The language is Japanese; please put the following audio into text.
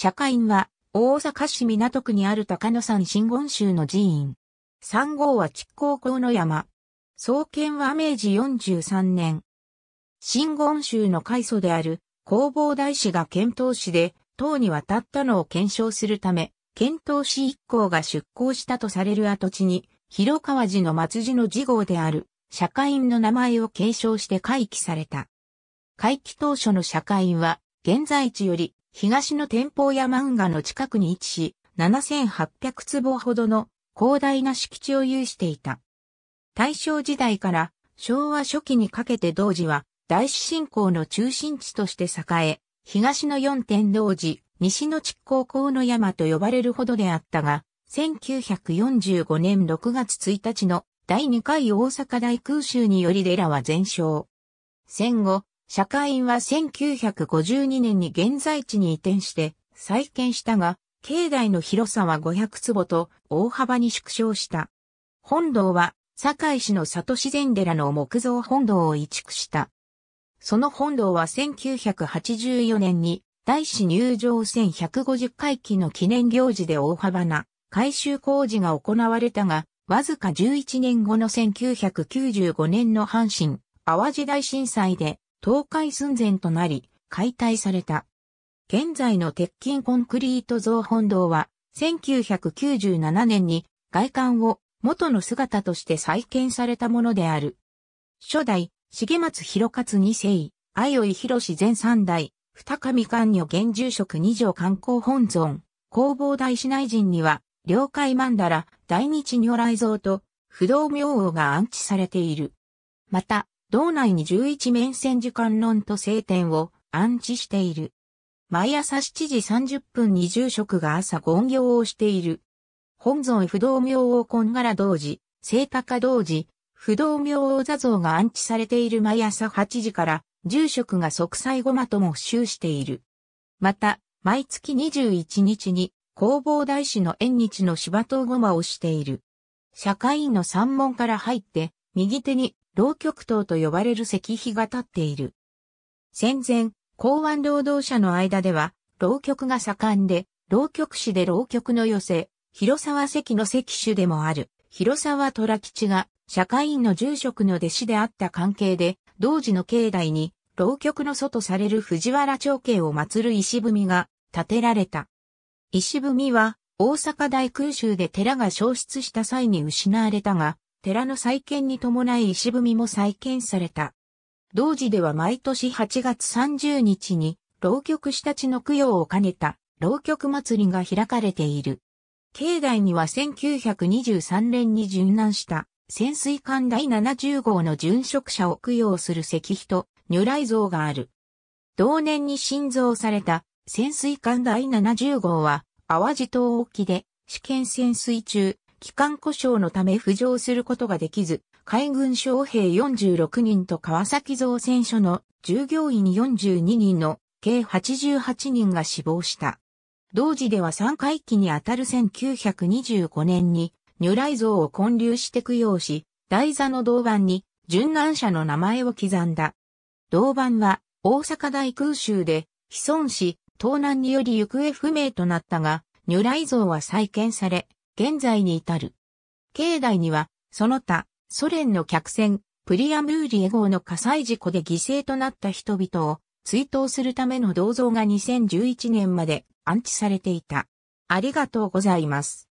社会院は、大阪市港区にある高野山真言宗の寺院。3号は築高校の山。創建は明治43年。真言宗の開祖である弘法大師が遣唐使で、唐に渡ったのを検証するため、遣唐使一行が出港したとされる跡地に、広川寺の末寺の寺号である、社会院の名前を継承して回帰された。回帰当初の社会院は、現在地より東の天保山運河の近くに位置し、7800坪ほどの広大な敷地を有していた。大正時代から昭和初期にかけて同時は大師信仰の中心地として栄え、東の四天同時、西の築高校の山と呼ばれるほどであったが、1945年6月1日の第2回大阪大空襲により寺は全焼。戦後、社会院は1952年に現在地に移転して再建したが、境内の広さは500坪と大幅に縮小した。本堂は、堺市の里自然寺の木造本堂を移築した。その本堂は1984年に、大師入場1150回忌の記念行事で大幅な改修工事が行われたが、わずか11年後の1995年の阪神、淡路大震災で倒壊寸前となり、解体された。現在の鉄筋コンクリート造本堂は、1997年に外観を元の姿として再建されたものである。初代、重松広勝二世、相生博前三代、二上官女現住職二条観光本尊、工房大市内人には、領海曼荼羅、大日如来像と、不動明王が安置されている。また、道内に11面線時間論と晴天を安置している。毎朝7時30分に住職が朝言行をしている。本尊不動明王が柄同時、聖高同時、不動明王座像が安置されている毎朝8時から、住職が即祭ごまとも集している。また、毎月21日に、弘法大師の縁日の芝刀ごまをしている。社会員の三門から入って、右手に浪曲塔と呼ばれる石碑が立っている。戦前、港湾労働者の間では、浪曲が盛んで、浪曲師で浪曲の寄せ、広沢関の石種でもある、広沢虎吉が、社会員の住職の弟子であった関係で、同時の境内に、浪曲の祖とされる藤原長慶を祀る石踏みが建てられた。石踏みは、大阪大空襲で寺が消失した際に失われたが、寺の再建に伴い石踏みも再建された。同時では毎年8月30日に、浪曲師たちの供養を兼ねた、浪曲祭りが開かれている。境内には1923年に殉難した潜水艦第70号の殉職者を供養する石碑と如来像がある。同年に新造された潜水艦第70号は淡路島沖で試験潜水中機関故障のため浮上することができず、海軍将兵46人と川崎造船所の従業員42人の計88人が死亡した。同時では3回期にあたる1925年に如来像を建立して供養し、台座の銅板に殉難者の名前を刻んだ。銅板は大阪大空襲で被損し、盗難により行方不明となったが、如来像は再建され、現在に至る。境内には、その他、ソ連の客船、プリアムーリエ号の火災事故で犠牲となった人々を追悼するための銅像が2011年まで安置されていた。ありがとうございます。